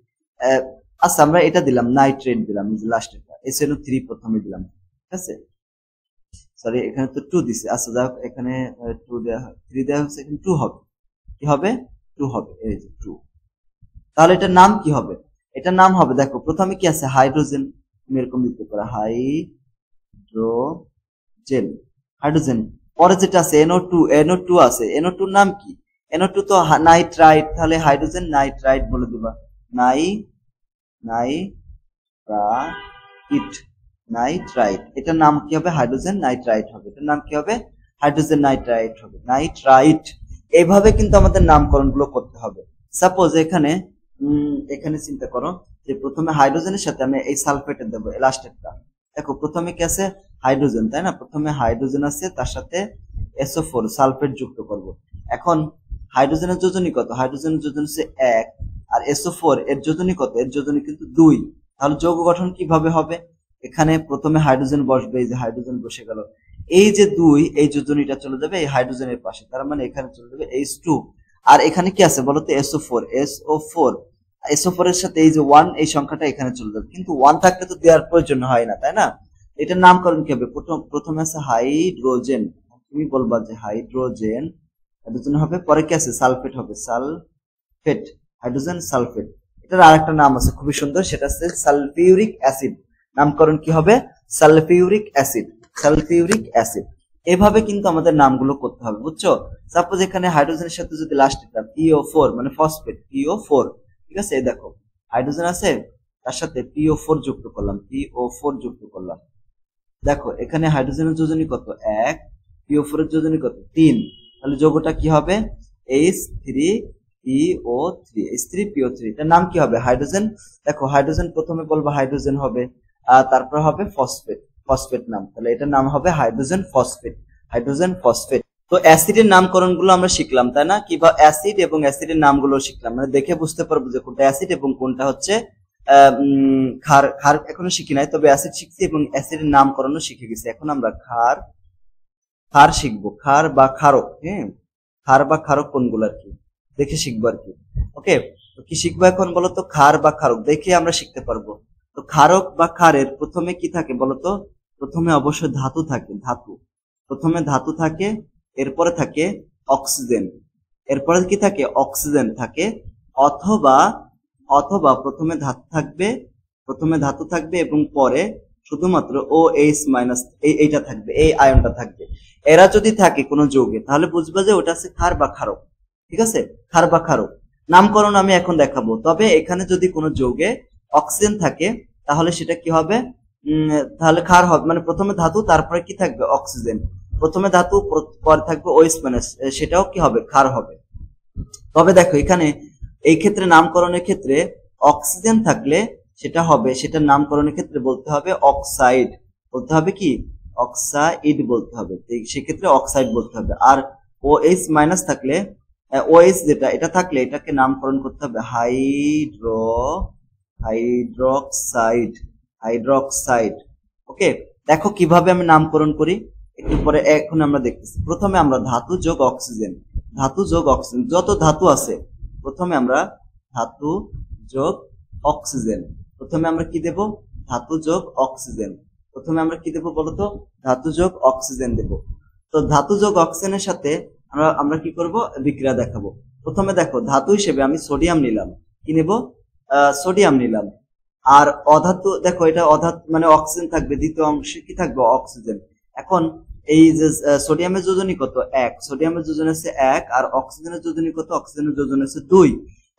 আচ্ছা আমরা এটা দিলাম নাইট্রেট দিলাম লাস্টেরটা এস এনও থ্রি প্রথমে দিলাম ঠিক আছে সরি এখানে তো টু দিছে আচ্ছা যাক এখানে টু দেওয়া থ্রি দেওয়া হচ্ছে এখানে টু হবে কি হবে টু হবে এই যে টু তাহলে এটার নাম কি হবে এটার নাম হবে দেখো প্রথমে কি আছে হাইড্রোজেন এরকম দিতে পারো হাইড্রোজেন হাইড্রোজেন পরে যেটা আছে এনো টু এনো টু আছে এনো টুর নাম কি এনো টু তো নাইট্রাইট তাহলে হাইড্রোজেন নাইট্রাইট বলে দিবা নাই নাইট্রাইট নাইট্রাইট এটার নাম কি হবে হাইড্রোজেন নাইট্রাইট হবে এটার নাম কি হবে হাইড্রোজেন নাইট্রাইট হবে নাইট্রাইট এইভাবে কিন্তু আমাদের নামকরণগুলো করতে হবে সাপোজ এখানে এখানে চিন্তা করো যে প্রথমে হাইড্রোজেনের সাথে আমি এই সালফেটে দেবো এলাস্টেটটা দেখো প্রথমে কি আছে হাইড্রোজেন তাই না প্রথমে হাইড্রোজেন আছে তার সাথে এসোফোর ফোর সালফেট যুক্ত করব। এখন হাইড্রোজেনের যোজনী কত হাইড্রোজেনের যোজন হচ্ছে এক আর এসোফোর ফোর এর যোজনী কত এর যোজনী কিন্তু দুই তাহলে যৌগ গঠন কিভাবে হবে এখানে প্রথমে হাইড্রোজেন বসবে এই যে হাইড্রোজেন বসে গেল এই যে দুই এই যোজনীটা চলে যাবে এই হাইড্রোজেনের পাশে তার মানে এখানে চলে যাবে এইচ টু আর এখানে কি আছে বলতো এসও ফোর এসও ফোর এসোফরের সাথে এই যে ওয়ান এই সংখ্যাটা এখানে চলে যাবে কিন্তু ওয়ান থাকলে তো দেওয়ার প্রয়োজন হয় না তাই না এটার নামকরণ কি হবে প্রথম প্রথমে আছে হাইড্রোজেন তুমি বলবা যে হাইড্রোজেন হাইড্রোজেন হবে পরে কি আছে সালফেট হবে সালফেট হাইড্রোজেন সালফেট এটার আরেকটা নাম আছে খুবই সুন্দর সেটা হচ্ছে সালফিউরিক অ্যাসিড নামকরণ কি হবে সালফিউরিক অ্যাসিড সালফিউরিক অ্যাসিড এভাবে কিন্তু আমাদের নামগুলো করতে হবে বুঝছো সাপোজ এখানে হাইড্রোজেনের সাথে যদি লাস্ট এটা পিও ফোর মানে ফসফেট পিও ফোর ঠিক আছে দেখো হাইড্রোজেন আছে তার সাথে পিও ফোর যুক্ত করলাম পিও ফোর যুক্ত করলাম দেখো এখানে হাইড্রোজেনের যোজনী কত এক পিও ফোর এর যোজনী কত তিন তাহলে যৌগটা কি হবে H three PO three H three PO three এটার নাম কি হবে হাইড্রোজেন দেখো হাইড্রোজেন প্রথমে বলবো হাইড্রোজেন হবে আর তারপর হবে ফসফেট ফসফেট নাম তাহলে এটার নাম হবে হাইড্রোজেন ফসফেট হাইড্রোজেন ফসফেট তো অ্যাসিডের নামকরণগুলো আমরা শিখলাম তাই না কি বা অ্যাসিড এবং অ্যাসিডের নামগুলো শিখলাম মানে দেখে বুঝতে পারবো যে কোনটা অ্যাসিড এবং কোনটা হচ্ছে খার খার এখনো শিখি নাই তবে অ্যাসিড শিখছি এবং অ্যাসিডের নামকরণও শিখে গেছি এখন আমরা খার খার শিখবো খার বা খারক হ্যাঁ খার বা খারক কোনগুলো আর কি দেখে শিখবো আর কি ওকে কি শিখবো এখন বলতো খার বা খারক দেখে আমরা শিখতে পারবো তো খারক বা খারের প্রথমে কি থাকে বলতো প্রথমে অবশ্যই ধাতু থাকে ধাতু প্রথমে ধাতু থাকে এরপরে থাকে অক্সিজেন এরপরে কি থাকে অক্সিজেন থাকে অথবা অথবা প্রথমে ধাতু থাকবে প্রথমে ধাতু থাকবে এবং পরে শুধুমাত্র ও এইচ মাইনাস এইটা থাকবে এই আয়নটা থাকবে এরা যদি থাকে কোনো যৌগে তাহলে বুঝবে যে ওটা আছে ক্ষার বা ক্ষারক ঠিক আছে ক্ষার বা ক্ষারক নামকরণ আমি এখন দেখাবো তবে এখানে যদি কোনো যৌগে অক্সিজেন থাকে তাহলে সেটা কি হবে তাহলে ক্ষার হবে মানে প্রথমে ধাতু তারপরে কি থাকবে অক্সিজেন প্রথমে ধাতু পরে থাকবে ওয়েস মানে সেটাও কি হবে ক্ষার হবে তবে দেখো এখানে এই ক্ষেত্রে নামকরণের ক্ষেত্রে অক্সিজেন থাকলে সেটা হবে সেটার নামকরণের ক্ষেত্রে বলতে হবে অক্সাইড বলতে হবে কি অক্সাইড বলতে হবে সেক্ষেত্রে অক্সাইড বলতে হবে আর ওএস মাইনাস থাকলে ওএস যেটা এটা থাকলে এটাকে নামকরণ করতে হবে হাইড্রো হাইড্রোক্সাইড হাইড্রোক্সাইড ওকে দেখো কিভাবে আমি নামকরণ করি একটু পরে এখন আমরা দেখতেছি প্রথমে আমরা ধাতু যোগ অক্সিজেন ধাতু যোগ অক্সিজেন যত ধাতু আছে প্রথমে আমরা ধাতু যোগ অক্সিজেন প্রথমে আমরা কি দেব ধাতু যোগ অক্সিজেন প্রথমে আমরা কি দেব বলতো ধাতু যোগ অক্সিজেন দেব তো ধাতু যোগ অক্সিজেনের সাথে আমরা আমরা কি করব বিক্রিয়া দেখাবো প্রথমে দেখো ধাতু হিসেবে আমি সোডিয়াম নিলাম কি নেব সোডিয়াম নিলাম আর অধাতু দেখো এটা অধাতু মানে অক্সিজেন থাকবে দ্বিতীয় অংশে কি থাকবে অক্সিজেন এখন এই যে সোডিয়ামের যোজনী কত এক সোডিয়ামের যোজন আছে এক আর অক্সিজেনের যোজনী কত অক্সিজেনের যোজন আছে দুই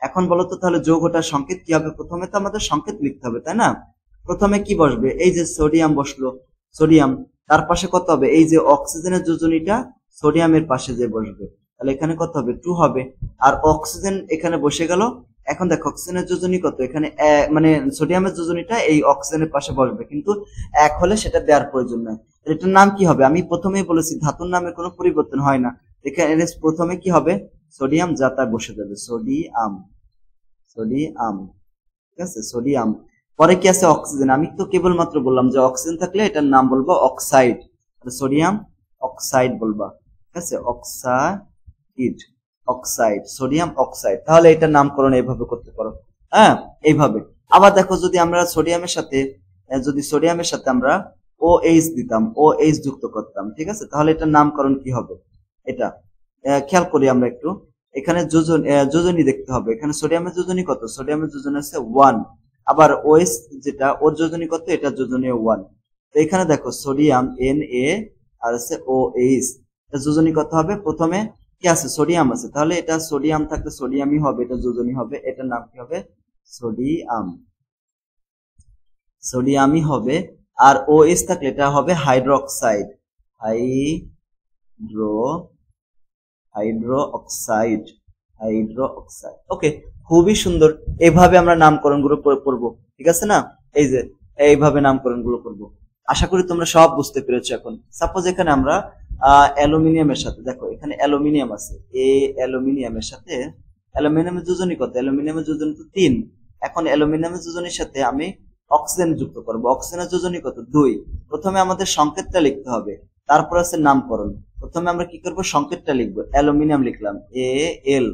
এখন বলতো তাহলে যোগ ওটা সংকেত কি হবে প্রথমে তো আমাদের সংকেত লিখতে হবে তাই না প্রথমে কি বসবে এই যে সোডিয়াম বসলো সোডিয়াম তার পাশে কত হবে এই যে অক্সিজেনের যোজনীটা সোডিয়ামের পাশে যে বসবে তাহলে এখানে কত হবে টু হবে আর অক্সিজেন এখানে বসে গেল এখন দেখো অক্সিজেনের যোজনী কত এখানে মানে সোডিয়ামের যোজনীটা এই অক্সিজেনের পাশে বসবে কিন্তু এক হলে সেটা দেওয়ার প্রয়োজন নাই এটার নাম কি হবে আমি প্রথমেই বলেছি ধাতুর নামে কোনো পরিবর্তন হয় না এখানে প্রথমে কি হবে সোডিয়াম যাতা বসে যাবে সোডিয়াম সোডিয়াম ঠিক আছে সোডিয়াম পরে কি আছে অক্সিজেন আমি তো কেবলমাত্র বললাম যে অক্সিজেন থাকলে এটার নাম বলবো অক্সাইড সোডিয়াম অক্সাইড বলবা ঠিক আছে অক্সাইড অক্সাইড সোডিয়াম অক্সাইড তাহলে এটা নামকরণ এইভাবে করতে পারো হ্যাঁ এইভাবে আবার দেখো যদি আমরা সোডিয়ামের সাথে যদি সোডিয়ামের সাথে আমরা ও এইচ দিতাম ও এইচ যুক্ত করতাম ঠিক আছে তাহলে এটা নামকরণ কি হবে এটা খেয়াল করি আমরা একটু এখানে যোজন যোজনী দেখতে হবে এখানে সোডিয়ামের যোজনী কত সোডিয়ামের যোজনী আছে ওয়ান আবার ওএস যেটা ওর যোজনী কত এটা যোজনী ওয়ান তো এখানে দেখো সোডিয়াম এন এ আর আছে ও এইচ যোজনী কত হবে প্রথমে কি আছে সোডিয়াম আছে তাহলে এটা সোডিয়াম থাকলে সোডিয়ামই হবে এটা যোজনী হবে এটার নাম কি হবে সোডিয়াম সোডিয়ামই হবে আর ও এস থাকলে এটা হবে hydroxide hydro hydro oxide hydro oxide okay খুবই সুন্দর এভাবে আমরা নামকরণ গুলো করবো ঠিক আছে না এই যে এইভাবে নামকরণ গুলো করবো আশা করি তোমরা সব বুঝতে পেরেছো এখন সাপোজ এখানে আমরা অ্যালুমিনিয়ামের সাথে দেখো এখানে অ্যালুমিনিয়াম আছে এ অ্যালুমিনিয়ামের সাথে অ্যালুমিনিয়ামের যোজনী কত অ্যালুমিনিয়ামের যোজনী তো তিন এখন অ্যালুমিনিয়ামের যোজনীর সাথে আমি অক্সিজেন যুক্ত করবো অক্সিজেনের যোজনী কত দুই প্রথমে আমাদের সংকেতটা লিখতে হবে তারপর আছে নামকরণ প্রথমে আমরা কি করব সংকেতটা লিখবো অ্যালুমিনিয়াম লিখলাম এ এল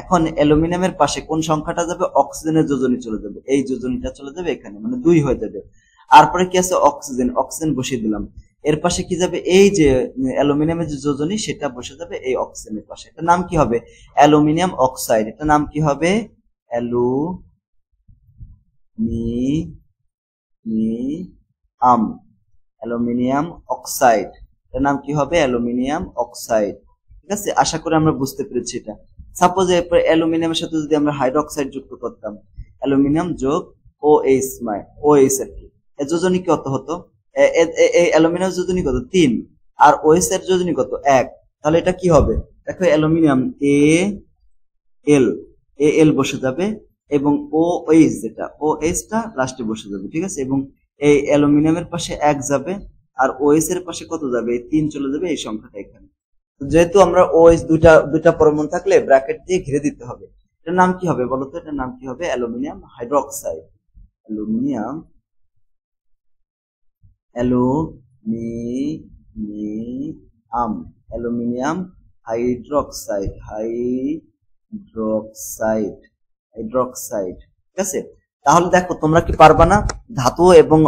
এখন অ্যালুমিনিয়ামের পাশে কোন সংখ্যাটা যাবে অক্সিজেনের যোজনী চলে যাবে এই যোজনীটা চলে যাবে এখানে মানে দুই হয়ে যাবে তারপরে কি আছে অক্সিজেন অক্সিজেন বসিয়ে দিলাম এর পাশে কি যাবে এই যে অ্যালুমিনিয়ামের যে যোজনী সেটা বসে যাবে এই অক্সিজেনের পাশে এটা নাম কি হবে অ্যালুমিনিয়াম অক্সাইড এটা নাম কি হবে অ্যালু আম অ্যালুমিনিয়াম অক্সাইড এর নাম কি হবে অ্যালুমিনিয়াম অক্সাইড ঠিক আছে আশা করি আমরা বুঝতে পেরেছি এটা সাপোজ এরপর অ্যালুমিনিয়ামের সাথে যদি আমরা হাইড্রোক্সাইড যুক্ত করতাম অ্যালুমিনিয়াম যোগ ও এইচ মাই ও এইচ আর কি এ যোজনী কত হতো এই অ্যালুমিনিয়াম যোজনী কত তিন আর ওএস এর যোজনী কত এক তাহলে এটা কি হবে দেখো অ্যালুমিনিয়াম এ এল এ এল বসে যাবে এবং ও এইচ যেটা ও এইচটা লাস্টে বসে যাবে ঠিক আছে এবং এই অ্যালুমিনিয়ামের পাশে এক যাবে আর ওএস এর পাশে কত যাবে তিন চলে যাবে এই সংখ্যাটা এখানে যেহেতু আমরা ওএস দুটা দুটা পরমাণু থাকলে ব্র্যাকেট দিয়ে ঘিরে দিতে হবে এটার নাম কি হবে বলতো এটার নাম কি হবে aluminium hydroxide aluminium aluminium aluminium hydroxide hydroxide hydroxide ঠিক আছে তাহলে দেখো তোমরা কি পারবা না ধাতু এবং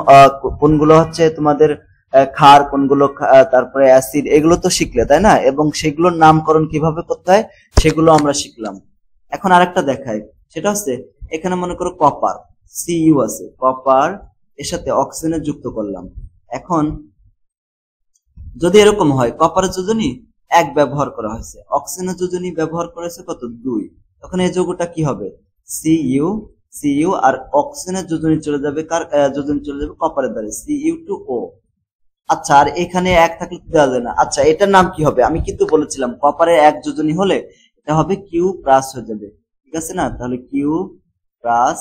কোনগুলো হচ্ছে তোমাদের খার কোনগুলো তারপরে অ্যাসিড এগুলো তো শিখলে তাই না এবং সেগুলোর নামকরণ কিভাবে করতে হয় সেগুলো আমরা শিখলাম এখন আরেকটা দেখায় সেটা হচ্ছে এখানে মনে করো কপার সিইউ আছে কপার এর সাথে অক্সিজেনের যুক্ত করলাম এখন যদি এরকম হয় কপার যোজনী এক ব্যবহার করা হয়েছে অক্সিজেন যোজনী ব্যবহার করেছে কত দুই তখন এই যৌগটা কি হবে সি ইউ সি ইউ আর অক্সিজেনের যোজনী চলে যাবে কার যোজনী চলে যাবে কপারের দ্বারে সি ইউ টু ও আচ্ছা আর এখানে এক থাকলে দেওয়া যায় না আচ্ছা এটার নাম কি হবে আমি কিন্তু বলেছিলাম কপারের এক যোজনী হলে এটা হবে কিউ প্লাস হয়ে যাবে ঠিক আছে না তাহলে কিউ প্লাস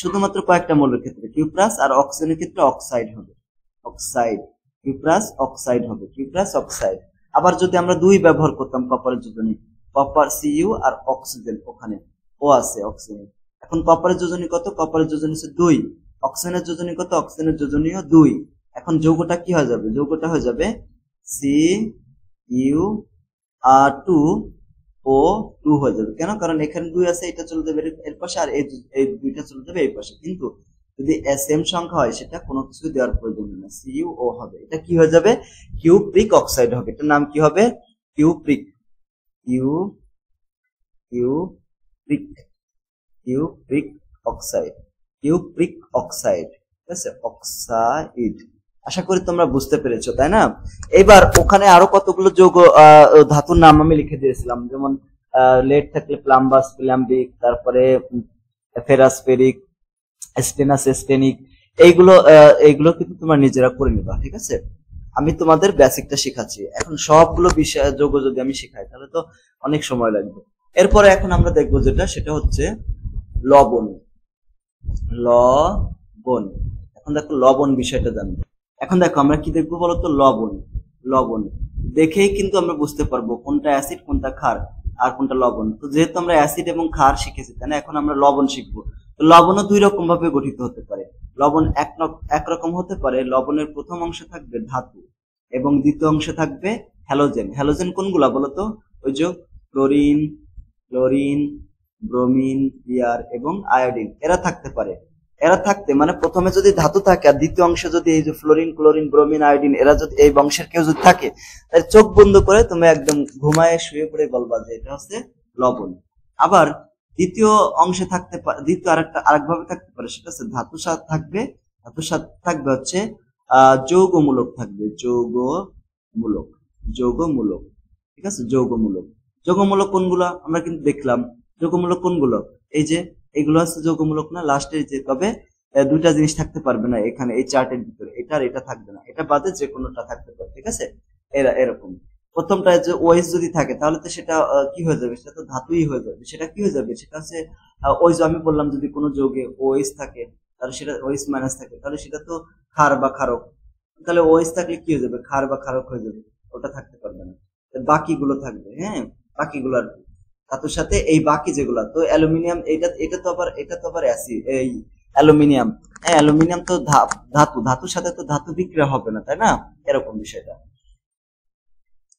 শুধুমাত্র কয়েকটা মৌলের ক্ষেত্রে কিউ প্লাস আর অক্সিজেনের ক্ষেত্রে অক্সাইড হবে অক্সাইড কিউপ্রাস অক্সাইড হবে কিউপ্রাস অক্সাইড আবার যদি আমরা দুই ব্যবহার করতাম কপারের যোজনী কপার সিইউ আর অক্সিজেন ওখানে ও আছে অক্সিজেন এখন কপারের যোজনী কত কপারের যোজনী হচ্ছে দুই অক্সিজেনের যোজনী কত অক্সিজেনের যোজনীও দুই এখন যৌগটা কি হয়ে যাবে যৌগটা হয়ে যাবে সি ইউ আর টু ও টু হয়ে যাবে কেন কারণ এখানে দুই আছে এটা চলে যাবে এর পাশে আর এই দুইটা চলে যাবে এই পাশে কিন্তু যদি এম সংখ্যা হয় সেটা কোনো কিছু দেওয়ার প্রয়োজন না সিইউ ও হবে এটা কি হয়ে যাবে কিউপ্রিক অক্সাইড হবে এটার নাম কি হবে cupric Q cupric cupric oxide cupric oxide ঠিক আছে অক্সাইড আশা করি তোমরা বুঝতে পেরেছো তাই না এবার ওখানে আরো কতগুলো যৌগ ধাতুর নাম আমি লিখে দিয়েছিলাম যেমন লেট থাকলে প্লাম্বাস প্লাম্বিক তারপরে ফেরাসফেরিক স্টেনাস স্টেনিক এইগুলো এইগুলো কিন্তু তোমরা নিজেরা করে নিবা ঠিক আছে আমি তোমাদের বেসিকটা শেখাচ্ছি এখন সবগুলো বিষয় যোগ্য যদি আমি শিখাই তাহলে তো অনেক সময় লাগবে এরপরে এখন আমরা দেখবো যেটা সেটা হচ্ছে লবণ লবণ এখন দেখো লবণ বিষয়টা জানবো এখন দেখো আমরা কি দেখবো বলতো লবণ লবণ দেখেই কিন্তু আমরা বুঝতে পারবো কোনটা অ্যাসিড কোনটা খার আর কোনটা লবণ তো যেহেতু আমরা অ্যাসিড এবং খার শিখেছি তাই না এখন আমরা লবণ শিখবো লবণও দুই রকম ভাবে গঠিত হতে পারে লবণ এক একরকম হতে পারে লবণের প্রথম অংশে থাকবে ধাতু এবং দ্বিতীয় অংশে থাকবে হ্যালোজেন হ্যালোজেন কোনগুলা বলতো ওই যে ক্লোরিন ক্লোরিন ব্রোমিন ইয়ার এবং আয়োডিন এরা থাকতে পারে এরা থাকতে মানে প্রথমে যদি ধাতু থাকে আর দ্বিতীয় অংশে যদি এই যে ফ্লোরিন ক্লোরিন ব্রোমিন আয়োডিন এরা যদি এই বংশের কেউ যদি থাকে তাহলে চোখ বন্ধ করে তুমি একদম ঘুমায় শুয়ে পড়ে বলবা যে এটা হচ্ছে লবণ আবার দ্বিতীয় অংশে থাকতে পারে দ্বিতীয় আরেকটা আরেকভাবে থাকতে পারে সেটা হচ্ছে ধাতু স্বাদ থাকবে ধাতু স্বাদ থাকবে হচ্ছে যৌগমূলক থাকবে যৌগমূলক যৌগমূলক ঠিক আছে যৌগমূলক যৌগমূলক কোনগুলো আমরা কিন্তু দেখলাম যৌগমূলক কোনগুলো এই যে এগুলো হচ্ছে যৌগমূলক না লাস্টের যে তবে দুইটা জিনিস থাকতে পারবে না এখানে এই চার্টের ভিতরে এটা আর এটা থাকবে না এটা বাদে যে কোনোটা থাকতে পারে ঠিক আছে এরা এরকম প্রথমটা যে ওয়েস যদি থাকে তাহলে তো সেটা কি হয়ে যাবে সেটা তো ধাতুই হয়ে যাবে সেটা কি হয়ে যাবে সেটা হচ্ছে ওয়েস আমি বললাম যদি কোনো যোগে ওয়েস থাকে তাহলে সেটা ওয়েস মাইনাস থাকে তাহলে সেটা তো খার বা খারক তাহলে ওয়েস থাকলে কি হয়ে যাবে খার বা খারক হয়ে যাবে ওটা থাকতে পারবে না বাকিগুলো থাকবে হ্যাঁ বাকিগুলো আর ধাতুর সাথে এই বাকি যেগুলো তো অ্যালুমিনিয়াম এটা এটা তো আবার এটা তো আবার অ্যাসিড এই অ্যালুমিনিয়াম হ্যাঁ অ্যালুমিনিয়াম তো ধাতু ধাতুর সাথে তো ধাতু বিক্রিয়া হবে না তাই না এরকম বিষয়টা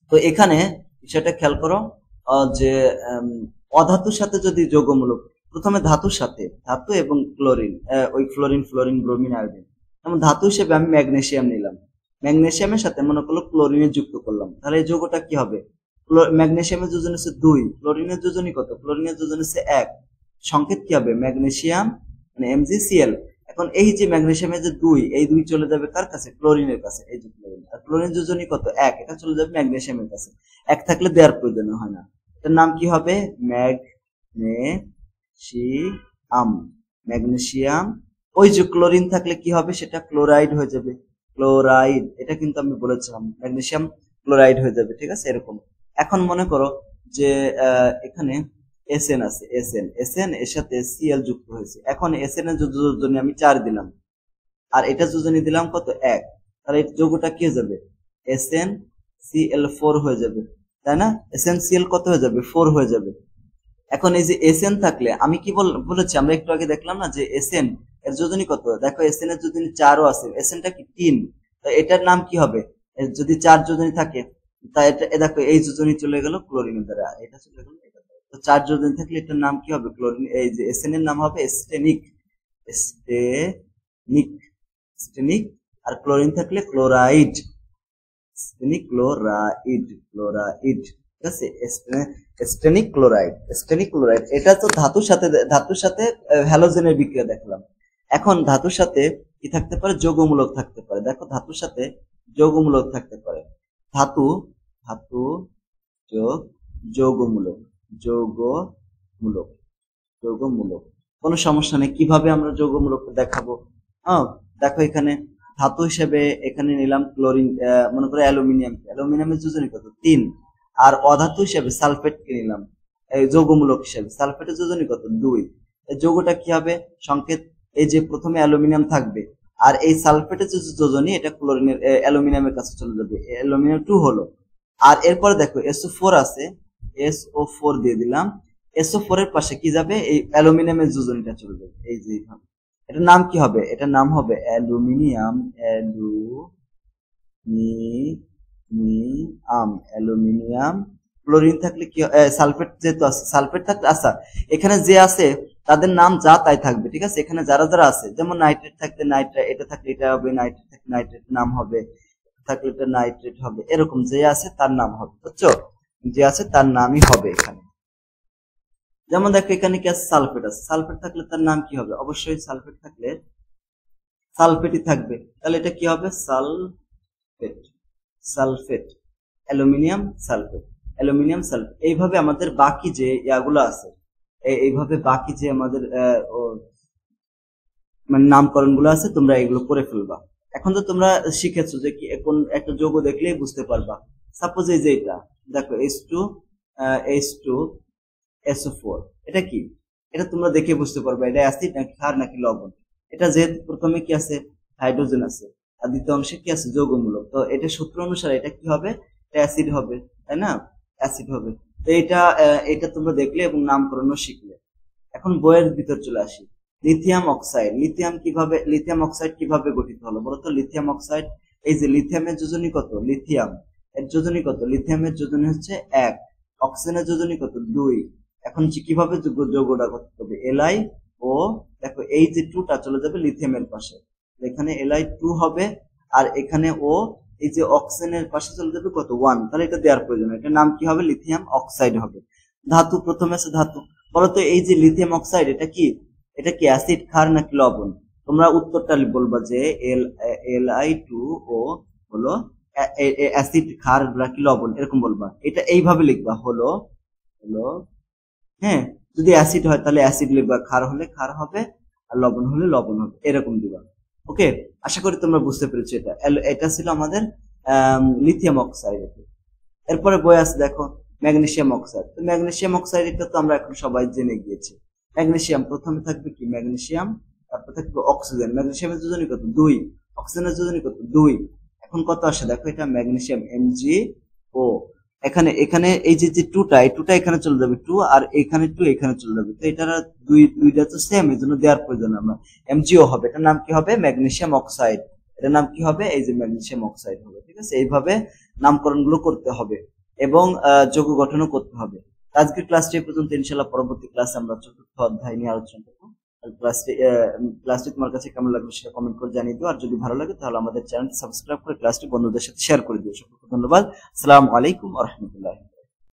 তো এখানে বিষয়টা খেয়াল করো যে অধাতুর সাথে যদি যোগমূলক প্রথমে ধাতুর সাথে ধাতু এবং ক্লোরিন ওই ফ্লোরিন ফ্লোরিন ব্রোমিন আয়োডিন যেমন ধাতু হিসেবে আমি ম্যাগনেশিয়াম নিলাম ম্যাগনেশিয়ামের সাথে মনে করলো ক্লোরিনে যুক্ত করলাম তাহলে এই যোগটা কি হবে ম্যাগনেশিয়ামের যোজন হচ্ছে দুই ক্লোরিনের যোজনই কত ক্লোরিনের যোজন হচ্ছে এক সংকেত কি হবে ম্যাগনেশিয়াম মানে এমজিসিএল এখন এই যে ম্যাগনেশিয়ামের যে দুই এই দুই চলে যাবে কার কাছে ক্লোরিনের কাছে এই যে ক্লোরিন আর ক্লোরিন দুজনই কত এক এটা চলে যাবে ম্যাগনেশিয়ামের কাছে এক থাকলে দেওয়ার প্রয়োজন হয় না এটার নাম কি হবে ম্যাগনেশিয়াম ম্যাগনেশিয়াম ওই যে ক্লোরিন থাকলে কি হবে সেটা ক্লোরাইড হয়ে যাবে ক্লোরাইড এটা কিন্তু আমি বলেছিলাম ম্যাগনেশিয়াম ক্লোরাইড হয়ে যাবে ঠিক আছে এরকম এখন মনে করো যে এখানে এসএন আছে এসএন এসএন এর সাথে সিএল যুক্ত হয়েছে এখন এসএন এর যোজনী আমি চার দিলাম আর এটা যোজনী দিলাম কত এক তাহলে যোগটা কি হয়ে যাবে এসএন সিএল ফোর হয়ে যাবে তাই না এসএন সিএল কত হয়ে যাবে ফোর হয়ে যাবে এখন এই যে এসএন থাকলে আমি কি বলেছি আমরা একটু আগে দেখলাম না যে এসএন এর যোজনী কত দেখো এসএন এর যোজনী চারও আছে টা কি তিন তো এটার নাম কি হবে যদি চার যোজনী থাকে তা এটা দেখো এই যোজনী চলে গেল ক্লোরিনের দ্বারা এটা চলে গেল তো চার যোজন থাকলে এটার নাম কি হবে ক্লোরিন এই যে এসএন এর নাম হবে স্টেনিক স্টেনিক স্টেনিক আর ক্লোরিন থাকলে chloride stannic e chloride chloride ঠিক আছে stannic e chloride stannic e chloride এটা তো ধাতুর সাথে ধাতুর সাথে হ্যালোজেনের বিক্রিয়া দেখলাম এখন ধাতুর সাথে কি থাকতে পারে যৌগমূলক থাকতে পারে দেখো ধাতুর সাথে যৌগমূলক থাকতে পারে ধাতু ধাতু যোগ যৌগমূলক যৌগমূলক যৌগমূলক কোন সমস্যা নেই কিভাবে আমরা যৌগমূলক দেখাবো হ্যাঁ দেখো এখানে ধাতু হিসেবে এখানে নিলাম ক্লোরিন মনে করো অ্যালুমিনিয়াম অ্যালুমিনিয়ামের যোজনী কত তিন আর অধাতু হিসেবে কে নিলাম এই যৌগমূলক হিসেবে সালফেটের যোজনী কত দুই এই যৌগটা কি হবে সংকেত এই যে প্রথমে অ্যালুমিনিয়াম থাকবে আর এই সালফেটের যে যোজনী এটা ক্লোরিনের অ্যালুমিনিয়ামের কাছে চলে যাবে অ্যালুমিনিয়াম টু হলো আর এরপরে দেখো এসো ফোর আছে এসও ফোর দিয়ে দিলাম এসও ফোর এর পাশে কি যাবে এই অ্যালুমিনিয়ামের যোজনটা চলে যাবে এই যে এখানে এটার নাম কি হবে এটার নাম হবে aluminium aluminium aluminium chlorine থাকলে কি সালফেট যেহেতু আছে সালফেট থাকলে আচ্ছা এখানে যে আছে তাদের নাম যা তাই থাকবে ঠিক আছে এখানে যারা যারা আছে যেমন নাইট্রেট থাকলে নাইট্রা এটা থাকলে এটা হবে নাইট্রেট থাকলে নাইট্রেট নাম হবে থাকলে এটা নাইট্রেট হবে এরকম যে আছে তার নাম হবে বুঝছো যে আছে তার নামই হবে এখানে যেমন দেখো এখানে কি আছে সালফেট আছে সালফেট থাকলে তার নাম কি হবে অবশ্যই সালফেট থাকলে সালফেটই থাকবে তাহলে এটা কি হবে sulphate sulphate aluminium sulphate aluminium sulphate এইভাবে আমাদের বাকি যে ইয়াগুলো আছে এইভাবে বাকি যে আমাদের মানে নামকরণ গুলো আছে তোমরা এগুলো করে ফেলবা এখন তো তোমরা শিখেছো যে কি কোন একটা যোগ দেখলেই বুঝতে পারবা সাপোজ এই যে এটা দেখো H two H two SO four এটা কি এটা তোমরা দেখে বুঝতে পারবে এটা অ্যাসিড নাকি ক্ষার নাকি লবণ এটা যেহেতু প্রথমে কি আছে হাইড্রোজেন আছে আর দ্বিতীয় অংশে কি আছে যৌগমূলক তো এটা সূত্র অনুসারে এটা কি হবে এটা অ্যাসিড হবে তাই না অ্যাসিড হবে তো এটা এটা তোমরা দেখলে এবং নামকরণও শিখলে এখন বইয়ের ভিতর চলে আসি লিথিয়াম অক্সাইড লিথিয়াম কিভাবে লিথিয়াম অক্সাইড কিভাবে গঠিত হলো বলতো লিথিয়াম অক্সাইড এই যে লিথিয়ামের যোজনী কত লিথিয়াম এর যোজনী কত লিথিয়ামের যোজনী হচ্ছে এক অক্সিজেনের যোজনী কত দুই এখন হচ্ছে কিভাবে যোগটা করতে হবে এলআই ও দেখো এই যে টুটা চলে যাবে লিথিয়ামের পাশে এখানে এলআই টু হবে আর এখানে ও এই যে অক্সিজেনের পাশে চলে যাবে কত ওয়ান তাহলে এটা দেওয়ার প্রয়োজন এটার নাম কি হবে লিথিয়াম অক্সাইড হবে ধাতু প্রথমে আছে ধাতু বলতো এই যে লিথিয়াম অক্সাইড এটা কি এটা কি অ্যাসিড ক্ষার নাকি লবণ তোমরা উত্তরটা বলবা যে এল এল আই টু ও হলো অ্যাসিড ক্ষার এগুলা কি লবণ এরকম বলবা এটা এইভাবে লিখবা হলো হলো হ্যাঁ যদি অ্যাসিড হয় তাহলে অ্যাসিড লিখবা ক্ষার হলে ক্ষার হবে আর লবণ হলে লবণ হবে এরকম দিবা ওকে আশা করি তোমরা বুঝতে পেরেছো এটা এটা ছিল আমাদের লিথিয়াম অক্সাইড এরপরে বই আছে দেখো ম্যাগনেশিয়াম অক্সাইড তো ম্যাগনেশিয়াম অক্সাইড এটা তো আমরা এখন সবাই জেনে গিয়েছি ম্যাগনেশিয়াম প্রথমে থাকবে কি ম্যাগনেশিয়াম তারপর থাকবে অক্সিজেন ম্যাগনেশিয়ামের যোজনী কত দুই অক্সিজেনের যোজনী কত দুই এখন কত আসে দেখো এটা ম্যাগনেসিয়াম এমজি ও এখানে এখানে এই যে যে টুটা এই টুটা এখানে চলে যাবে টু আর এখানে টু এখানে চলে যাবে তো এটা দুই দুইটা তো সেম এই জন্য দেওয়ার প্রয়োজন আমরা এমজিও হবে এটার নাম কি হবে ম্যাগনেসিয়াম অক্সাইড এটার নাম কি হবে এই যে ম্যাগনেসিয়াম অক্সাইড হবে ঠিক আছে এইভাবে নামকরণ গুলো করতে হবে এবং যৌগ গঠনও করতে হবে আজকের ক্লাসটি পর্যন্ত ইনশাল্লাহ পরবর্তী ক্লাসে আমরা চতুর্থ অধ্যায় নিয়ে আলোচনা ক্লাসটি uh, তোমার কাছে কেমন লাগলো সেটা কমেন্ট করে জানিয়ে দিও আর যদি ভালো লাগে তাহলে আমাদের চ্যানেলটি সাবস্ক্রাইব করে ক্লাসটি বন্ধুদের সাথে শেয়ার করে দিও সকলকে ধন্যবাদ আসসালামু আলাইকুম আহমতুল্লাহ